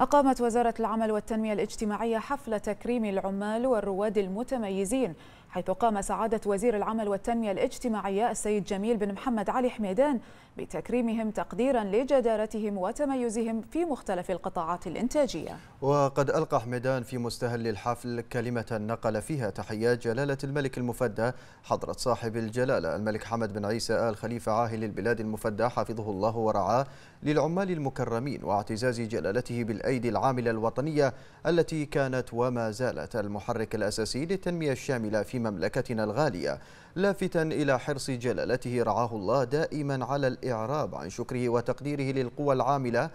أقامت وزارة العمل والتنمية الاجتماعية حفل تكريم العمال والرواد المتميزين حيث قام سعادة وزير العمل والتنمية الاجتماعية السيد جميل بن محمد علي حميدان بتكريمهم تقديرا لجدارتهم وتميزهم في مختلف القطاعات الإنتاجية وقد ألقى حميدان في مستهل الحفل كلمة نقل فيها تحيات جلالة الملك المفدى حضرة صاحب الجلالة الملك حمد بن عيسى آل خليفة عاهل البلاد المفدى حفظه الله ورعاه للعمال المكرمين واعتزاز جلالته بالأيدي العاملة الوطنية التي كانت وما زالت المحرك الأساسي للتنمية الشاملة في مملكتنا الغالية لافتا إلى حرص جلالته رعاه الله دائما على الإعراب عن شكره وتقديره للقوى العاملة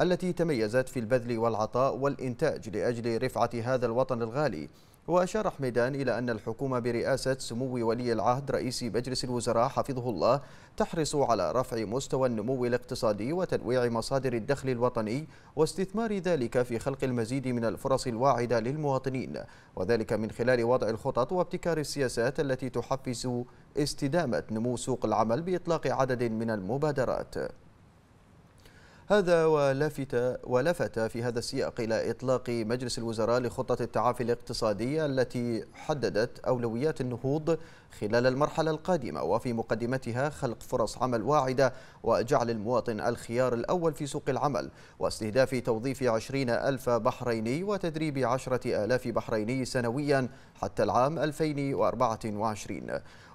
التي تميزت في البذل والعطاء والإنتاج لأجل رفعة هذا الوطن الغالي وأشار حميدان إلى أن الحكومة برئاسة سمو ولي العهد رئيس مجلس الوزراء حفظه الله تحرص على رفع مستوى النمو الاقتصادي وتنويع مصادر الدخل الوطني واستثمار ذلك في خلق المزيد من الفرص الواعدة للمواطنين وذلك من خلال وضع الخطط وابتكار السياسات التي تحفز استدامة نمو سوق العمل بإطلاق عدد من المبادرات هذا ولفت ولفت في هذا السياق الى اطلاق مجلس الوزراء لخطه التعافي الاقتصاديه التي حددت اولويات النهوض خلال المرحله القادمه وفي مقدمتها خلق فرص عمل واعده وجعل المواطن الخيار الاول في سوق العمل واستهداف توظيف عشرين ألف بحريني وتدريب عشرة آلاف بحريني سنويا حتى العام 2024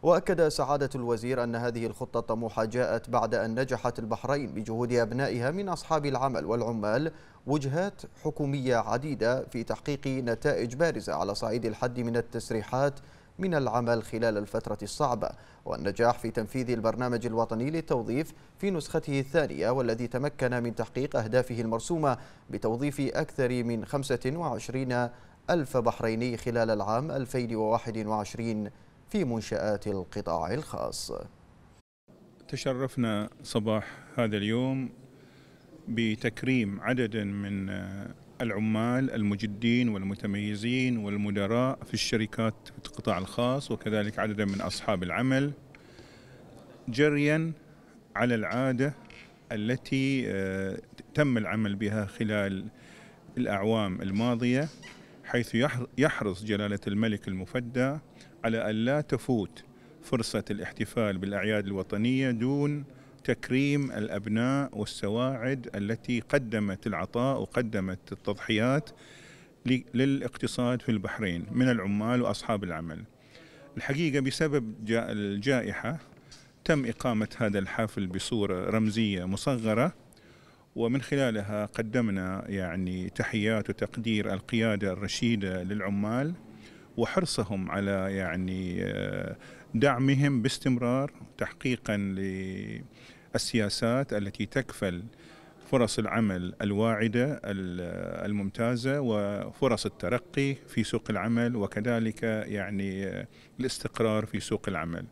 وأكد سعادة الوزير أن هذه الخطة الطموحة جاءت بعد أن نجحت البحرين بجهود أبنائها من من أصحاب العمل والعمال وجهات حكومية عديدة في تحقيق نتائج بارزة على صعيد الحد من التسريحات من العمل خلال الفترة الصعبة والنجاح في تنفيذ البرنامج الوطني للتوظيف في نسخته الثانية والذي تمكن من تحقيق أهدافه المرسومة بتوظيف أكثر من 25 ألف بحريني خلال العام 2021 في منشآت القطاع الخاص تشرفنا صباح هذا اليوم بتكريم عدد من آه، العمال المجدين والمتميزين والمدراء في الشركات في القطاع الخاص وكذلك عددا من أصحاب العمل جريا على العادة التي آه، تم العمل بها خلال الأعوام الماضية حيث يحرص جلالة الملك المفدى على ألا تفوت فرصة الاحتفال بالأعياد الوطنية دون تكريم الابناء والسواعد التي قدمت العطاء وقدمت التضحيات للاقتصاد في البحرين من العمال واصحاب العمل. الحقيقه بسبب الجائحه تم اقامه هذا الحفل بصوره رمزيه مصغره ومن خلالها قدمنا يعني تحيات وتقدير القياده الرشيده للعمال وحرصهم على يعني آه، دعمهم باستمرار تحقيقا للسياسات التي تكفل فرص العمل الواعده الممتازه وفرص الترقي في سوق العمل وكذلك يعني الاستقرار في سوق العمل